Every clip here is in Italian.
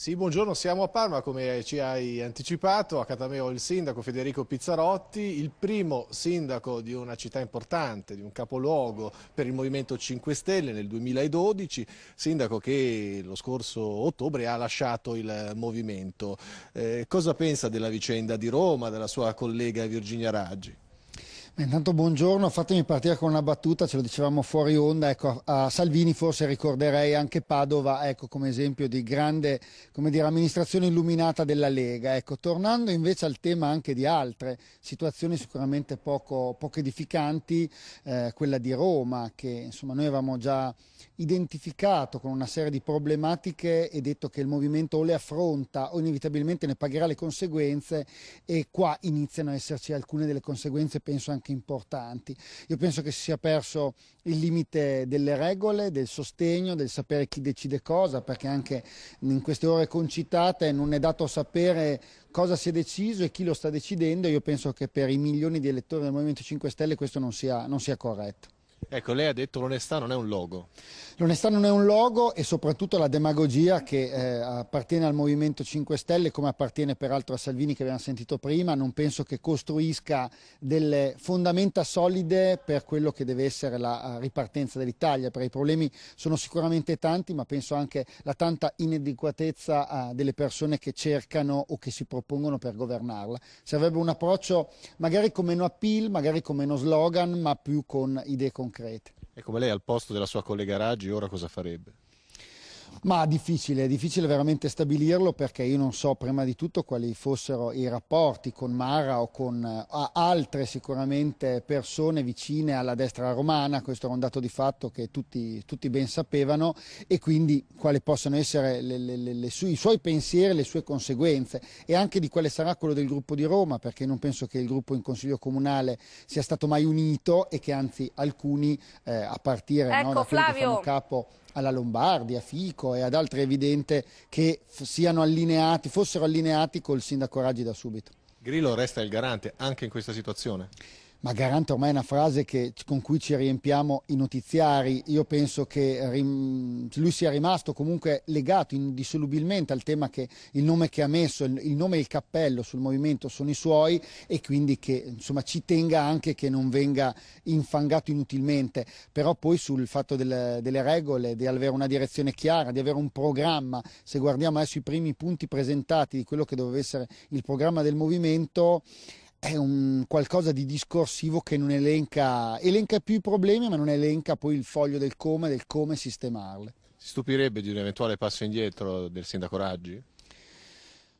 Sì, buongiorno, siamo a Parma, come ci hai anticipato, a Catameo il sindaco Federico Pizzarotti, il primo sindaco di una città importante, di un capoluogo per il Movimento 5 Stelle nel 2012, sindaco che lo scorso ottobre ha lasciato il movimento. Eh, cosa pensa della vicenda di Roma, della sua collega Virginia Raggi? intanto buongiorno, fatemi partire con una battuta, ce lo dicevamo fuori onda, ecco, a Salvini forse ricorderei anche Padova ecco, come esempio di grande dire, amministrazione illuminata della Lega. Ecco, tornando invece al tema anche di altre situazioni sicuramente poco, poco edificanti, eh, quella di Roma che insomma, noi avevamo già identificato con una serie di problematiche e detto che il movimento o le affronta o inevitabilmente ne pagherà le conseguenze e qua iniziano ad esserci alcune delle conseguenze, penso anche anche importanti. Io penso che si sia perso il limite delle regole, del sostegno, del sapere chi decide cosa, perché anche in queste ore concitate non è dato sapere cosa si è deciso e chi lo sta decidendo. Io penso che per i milioni di elettori del Movimento 5 Stelle questo non sia, non sia corretto. Ecco, lei ha detto l'onestà non è un logo. L'onestà non è un logo e soprattutto la demagogia che eh, appartiene al Movimento 5 Stelle, come appartiene peraltro a Salvini che abbiamo sentito prima, non penso che costruisca delle fondamenta solide per quello che deve essere la eh, ripartenza dell'Italia, perché i problemi sono sicuramente tanti, ma penso anche la tanta inadeguatezza eh, delle persone che cercano o che si propongono per governarla. Serve un approccio magari con meno appeal, magari con meno slogan, ma più con idee concrete. E come lei al posto della sua collega Raggi ora cosa farebbe? Ma difficile, è difficile veramente stabilirlo perché io non so prima di tutto quali fossero i rapporti con Mara o con eh, altre sicuramente persone vicine alla destra romana, questo era un dato di fatto che tutti, tutti ben sapevano e quindi quali possono essere le, le, le, su, i suoi pensieri, le sue conseguenze e anche di quale sarà quello del gruppo di Roma perché non penso che il gruppo in Consiglio Comunale sia stato mai unito e che anzi alcuni eh, a partire ecco, no, da Flavio. che fanno capo alla Lombardia, a Fico e ad altre evidente che allineati, fossero allineati col sindaco Raggi da subito. Grillo resta il garante anche in questa situazione? ma garante ormai è una frase che, con cui ci riempiamo i notiziari. Io penso che rim, lui sia rimasto comunque legato indissolubilmente al tema che il nome che ha messo, il, il nome e il cappello sul movimento sono i suoi e quindi che insomma, ci tenga anche che non venga infangato inutilmente. Però poi sul fatto del, delle regole, di avere una direzione chiara, di avere un programma, se guardiamo adesso i primi punti presentati di quello che doveva essere il programma del movimento, è un qualcosa di discorsivo che non elenca, elenca più i problemi ma non elenca poi il foglio del come, del come sistemarle. Si stupirebbe di un eventuale passo indietro del sindaco Raggi?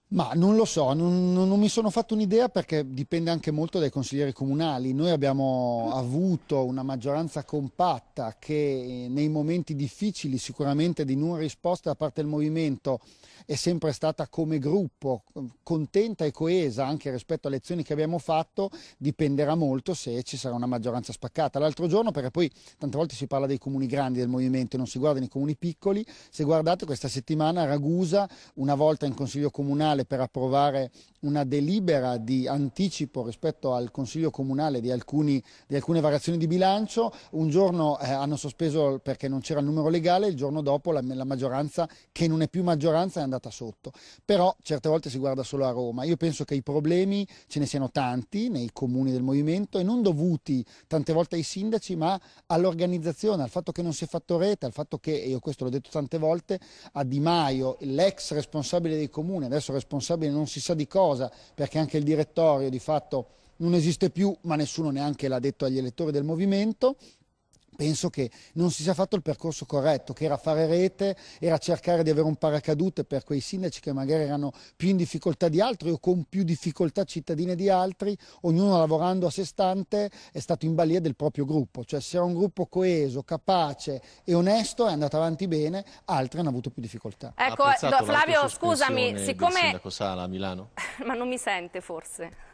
Ma non lo so, non, non, mi sono fatto un'idea perché dipende anche molto dai consiglieri comunali. Noi abbiamo avuto una maggioranza compatta che eh, nei momenti difficili sicuramente di non risposta da parte del movimento è sempre stata come gruppo contenta e coesa anche rispetto alle azioni che abbiamo fatto, dipenderà molto se ci sarà una maggioranza spaccata. L'altro giorno, perché poi tante volte si parla dei comuni grandi del movimento e non si guardano i comuni piccoli, se guardate questa settimana Ragusa, una volta in Consiglio Comunale per approvare una delibera di anticipo rispetto al Consiglio Comunale di, alcuni, di alcune variazioni di bilancio, un giorno eh, hanno sospeso perché non c'era il numero legale, il giorno dopo la, la maggioranza, che non è più maggioranza, è andata sotto, però certe volte si guarda solo a Roma. Io penso che i problemi ce ne siano tanti nei comuni del movimento e non dovuti tante volte ai sindaci, ma all'organizzazione, al fatto che non si è fatto rete, al fatto che, e io questo l'ho detto tante volte, a Di Maio, l'ex responsabile dei comuni, adesso responsabile non si sa di cosa, perché anche il direttorio di fatto non esiste più, ma nessuno neanche l'ha detto agli elettori del movimento penso che non si sia fatto il percorso corretto, che era fare rete, era cercare di avere un paracadute per quei sindaci che magari erano più in difficoltà di altri o con più difficoltà cittadine di altri, ognuno lavorando a sé stante è stato in balia del proprio gruppo, cioè se era un gruppo coeso, capace e onesto è andato avanti bene, altri hanno avuto più difficoltà. Ecco, Flavio, scusami, siccome... Sala a Milano? Ma non mi sente forse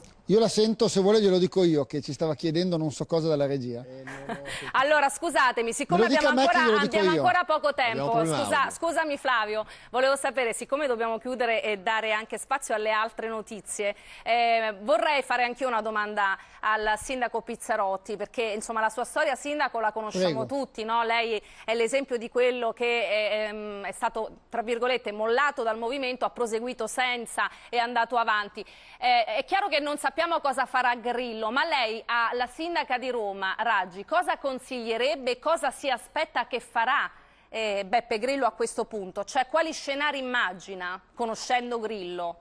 pezzo. Io la sento, se vuole glielo dico io, che ci stava chiedendo non so cosa dalla regia. Eh, allora, scusatemi, siccome abbiamo, ancora, abbiamo ancora, poco tempo, scusa, scusami Flavio, volevo sapere, siccome dobbiamo chiudere e dare anche spazio alle altre notizie, eh, vorrei fare anche io una domanda al sindaco Pizzarotti, perché insomma la sua storia sindaco la conosciamo Prego. tutti, no? lei è l'esempio di quello che è, eh, è, ehm, è stato, tra virgolette, mollato dal movimento, ha proseguito senza e è andato avanti. Eh, è chiaro che non sappiamo cosa farà Grillo, ma lei alla ah, sindaca di Roma, Raggi, cosa consiglierebbe, cosa si aspetta che farà eh, Beppe Grillo a questo punto? Cioè quali scenari immagina conoscendo Grillo?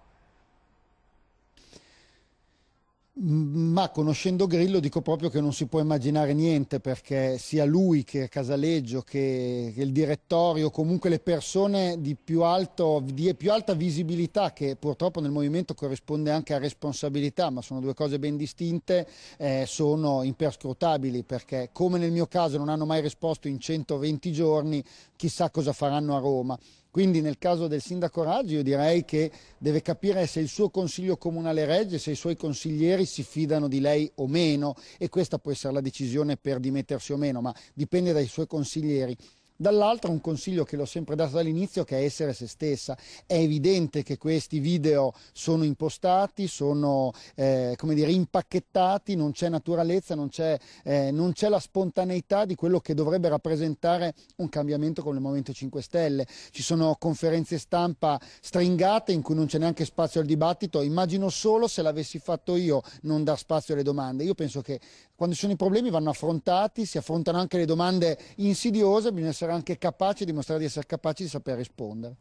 ma conoscendo Grillo dico proprio che non si può immaginare niente perché sia lui che Casaleggio che, che il direttorio, comunque le persone di più, alto, di più, alta visibilità che purtroppo nel movimento corrisponde anche a responsabilità ma sono due cose ben distinte eh, sono imperscrutabili perché come nel mio caso non hanno mai risposto in 120 giorni chissà cosa faranno a Roma. Quindi nel caso del sindaco Raggi io direi che deve capire se il suo consiglio comunale regge, se i suoi consiglieri si fidano di lei o meno e questa può essere la decisione per dimettersi o meno, ma dipende dai suoi consiglieri dall'altra un consiglio che l'ho sempre dato dall'inizio che è essere se stessa. È evidente che questi video sono impostati, sono eh, come dire, impacchettati, non c'è naturalezza, non c'è, eh, non c'è la spontaneità di quello che dovrebbe rappresentare un cambiamento come il Movimento 5 Stelle. Ci sono conferenze stampa stringate in cui non c'è neanche spazio al dibattito, immagino solo se l'avessi fatto io non dar spazio alle domande. Io penso che quando ci sono i problemi vanno affrontati, si affrontano anche le domande insidiose, bisogna essere essere anche capaci, dimostrare di essere capace di saper rispondere.